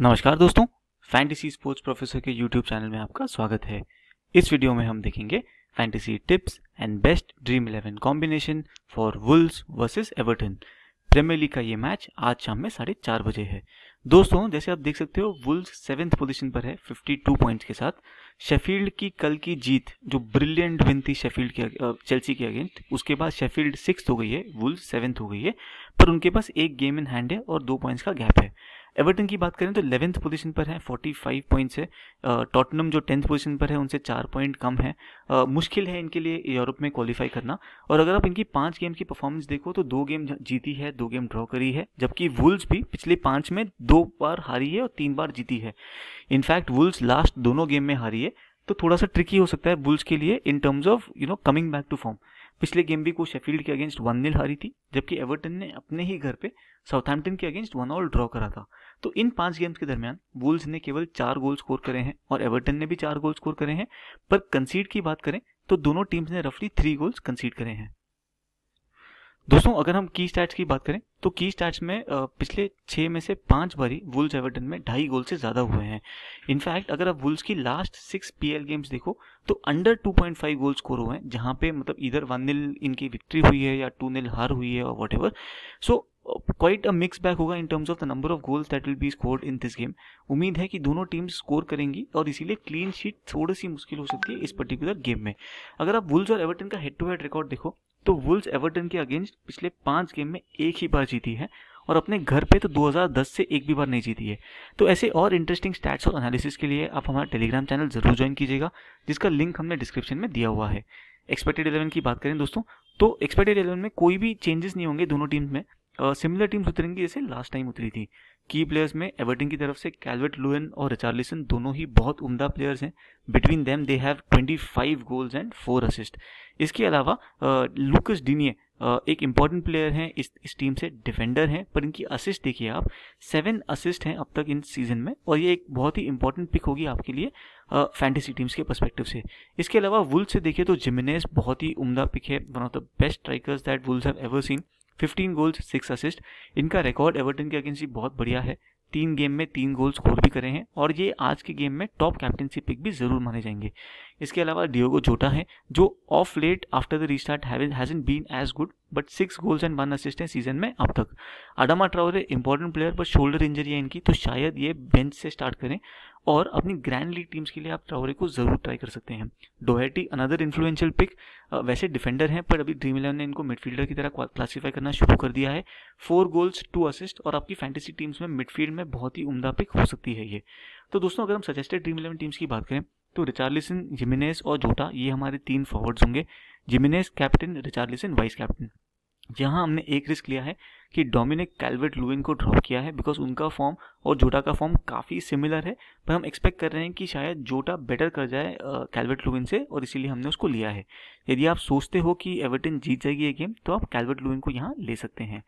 नमस्कार दोस्तों fantasy sports professor के यूट्यूब चैनल में आपका स्वागत है इस वीडियो में हम देखेंगे fantasy tips and best dream eleven combination for Wolves versus Everton Premier League का ये मैच आज शाम में साढ़े चार बजे है दोस्तों जैसे आप देख सकते हो वुल्स सेवेंथ पोजिशन पर है फिफ्टी पॉइंट्स के साथ शेफील्ड की कल की जीत जो ब्रिलियंट विन थी शेफील्ड के चेल्सी के अगेंस्ट उसके बाद शेफील्ड सिक्स हो गई है वुल्स सेवेंथ हो गई है पर उनके पास एक गेम इन हैंड है और दो पॉइंट्स का गैप है एवर्टन की बात करें तो इलेवंथ पोजीशन पर है 45 पॉइंट्स है टॉटनम जो टेंथ पोजीशन पर है उनसे चार पॉइंट कम है आ, मुश्किल है इनके लिए यूरोप में क्वालिफाई करना और अगर आप इनकी पांच गेम की परफॉर्मेंस देखो तो दो गेम जीती है दो गेम ड्रॉ करी है जबकि वुल्स भी पिछले पांच में दो बार हारी है और तीन बार जीती है इनफैक्ट वुल्स लास्ट दोनों गेम में हारी है तो थोड़ा सा ट्रिकी हो सकता है बुल्स के लिए in terms of you know coming back to form पिछले गेम भी को शेफील्ड के अगेंस्ट वन नील हारी थी जबकि एवर्टन ने अपने ही घर पे साउथहैम्पटन के अगेंस्ट वन ऑल ड्रॉ करा था तो इन पांच गेम्स के दरमियान वुल्स ने केवल चार गोल स्कोर करे हैं और एवर्टन ने भी चार गोल स्कोर करे हैं पर कंसीड की बात करें तो दोनों टीम्स ने रफली थ्री गोल्स कंसीड करे हैं दोस्तों अगर हम की स्टैट्स की बात करें तो की स्टैट्स में पिछले छः में से पांच बारी वुल्स एवर्टन में ढाई गोल से ज़्यादा हुए हैं इनफैक्ट अगर आप वुल्स की लास्ट सिक्स पीएल गेम्स देखो तो अंडर 2.5 गोल स्कोर हुए हैं जहाँ पे मतलब इधर वन निल इनकी विक्ट्री हुई है या टू निल हार हुई है और whatever so quite a mix bag होगा in terms of the number of goals that will be scored in this game उम्मीद है कि दोनों टीम स्कोर करेंगी और इसीलिए क्लीन शीट थोड़ी सी मुश्किल हो सकती है इस पर्टिकुलर गेम में अगर आप वुल्स और एवर्टन का हेड टू हेड रिकॉर्ड देखो तो वुल्स एवर्टन के अगेंस्ट पिछले पांच गेम में एक ही बार जीती है और अपने घर पे तो 2010 से एक भी बार नहीं जीती है तो ऐसे और इंटरेस्टिंग स्टैट्स और एनालिसिस के लिए आप हमारा टेलीग्राम चैनल जरूर ज्वाइन कीजिएगा जिसका लिंक हमने डिस्क्रिप्शन में दिया हुआ है एक्सपेक्टेड इलेवन की बात करें दोस्तों तो एक्सपेक्टेड इलेवन में कोई भी चेंजेस नहीं होंगे दोनों टीम में सिमिलर टीम्स उतरेंगी जैसे लास्ट टाइम उतरी थी की प्लेयर्स में एवर्टिंग की तरफ से कैलवर्ट लुएन और रिचार्लिसन दोनों ही बहुत उम्दा प्लेयर्स हैं between them they have 25 goals and four assist इसके अलावा लूकस डिनिये एक इम्पॉर्टेंट प्लेयर हैं इस इस टीम से डिफेंडर हैं पर इनकी असिस्ट देखिए आप सेवन असिस्ट हैं अब तक इन सीजन में और ये एक बहुत ही इंपॉर्टेंट पिक होगी आपके लिए फैंटेसी टीम्स के परस्पेक्टिव से इसके अलावा वुल्स से देखिए तो जिमिनेस बहुत ही उम्दा पिक है one of the best strikers that Wolves have ever seen fifteen goals six assist इनका रिकॉर्ड एवर्टन के अगेंस्ट बहुत बढ़िया है तीन गेम में तीन गोल स्कोर भी करे हैं और ये आज के गेम में टॉप कैप्टनशिप पिक भी जरूर माने जाएंगे इसके अलावा डियोगो जोटा है जो of late after the restart hasn't been as good but six goals and one assist है सीजन में अब तक अडामा ट्रावरे इंपॉर्टेंट प्लेयर पर शोल्डर इंजरी है इनकी तो शायद ये बेंच से स्टार्ट करें और अपनी ग्रैंड लीग टीम्स के लिए आप ट्रावरे को ज़रूर ट्राई कर सकते हैं डोहेटी अनदर इन्फ्लुएंशियल पिक वैसे डिफेंडर हैं पर अभी ड्रीम इलेवन ने इनको मिडफील्डर की तरह क्लासीफाई करना शुरू कर दिया है फोर गोल्स टू असिस्ट और आपकी फैंटेसी टीम्स में मिडफील्ड में बहुत ही उमदा पिक हो सकती है ये तो दोस्तों अगर हम सजेस्टेड ड्रीम इलेवन टीम्स की बात करें तो रिचार्लिसन जिमिनेस और जोटा ये हमारे तीन फॉरवर्ड्स होंगे Jimenez captain Richarlison vice captain यहाँ हमने एक रिस्क लिया है कि डोमिनिक कैलवर्ट लुविन को ड्रॉप किया है बिकॉज उनका फॉर्म और जोटा का फॉर्म काफ़ी सिमिलर है पर हम एक्सपेक्ट कर रहे हैं कि शायद जोटा बेटर कर जाए कैलवर्ट लुविन से और इसीलिए हमने उसको लिया है यदि आप सोचते हो कि एवर्टन जीत जाएगी ये गेम तो आप कैलवर्ट लुविन को यहाँ ले सकते हैं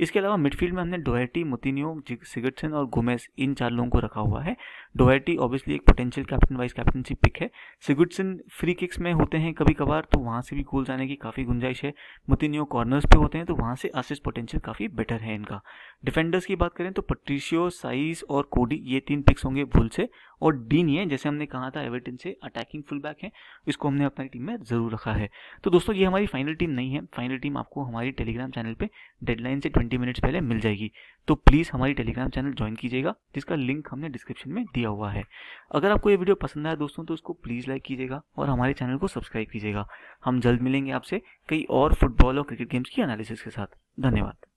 इसके अलावा मिडफील्ड में हमने डोहेटी मोतिनियो सिगटसन और गुमेस इन चार लोगों को रखा हुआ है डोहेटी ऑब्वियसली एक potential captain vice captaincy pick है सिगटसन फ्री किक्स में होते हैं कभी कभार तो वहाँ से भी गोल जाने की काफ़ी गुंजाइश है मोतिनियो कॉर्नर्स पे होते हैं तो वहाँ से असिस्ट पोटेंशियल काफ़ी बेटर है इनका डिफेंडर्स की बात करें तो पट्रीशियो साइज और कोडी ये तीन पिक्स होंगे भूल से और डीन ये जैसे हमने कहा था एवर्टिन से अटैकिंग फुल बैक है इसको हमने अपनी टीम में ज़रूर रखा है तो दोस्तों ये हमारी फाइनल टीम नहीं है फाइनल टीम आपको हमारी टेलीग्राम चैनल पर डेडलाइन से ट्वेंटी मिनट्स पहले मिल जाएगी तो प्लीज़ हमारी टेलीग्राम चैनल ज्वाइन कीजिएगा जिसका लिंक हमने डिस्क्रिप्शन में दिया हुआ है अगर आपको ये वीडियो पसंद आया दोस्तों तो उसको प्लीज़ लाइक कीजिएगा और हमारे चैनल को सब्सक्राइब कीजिएगा हम जल्द मिलेंगे आपसे कई और फुटबॉल और क्रिकेट गेम्स की एनालिसिस के साथ धन्यवाद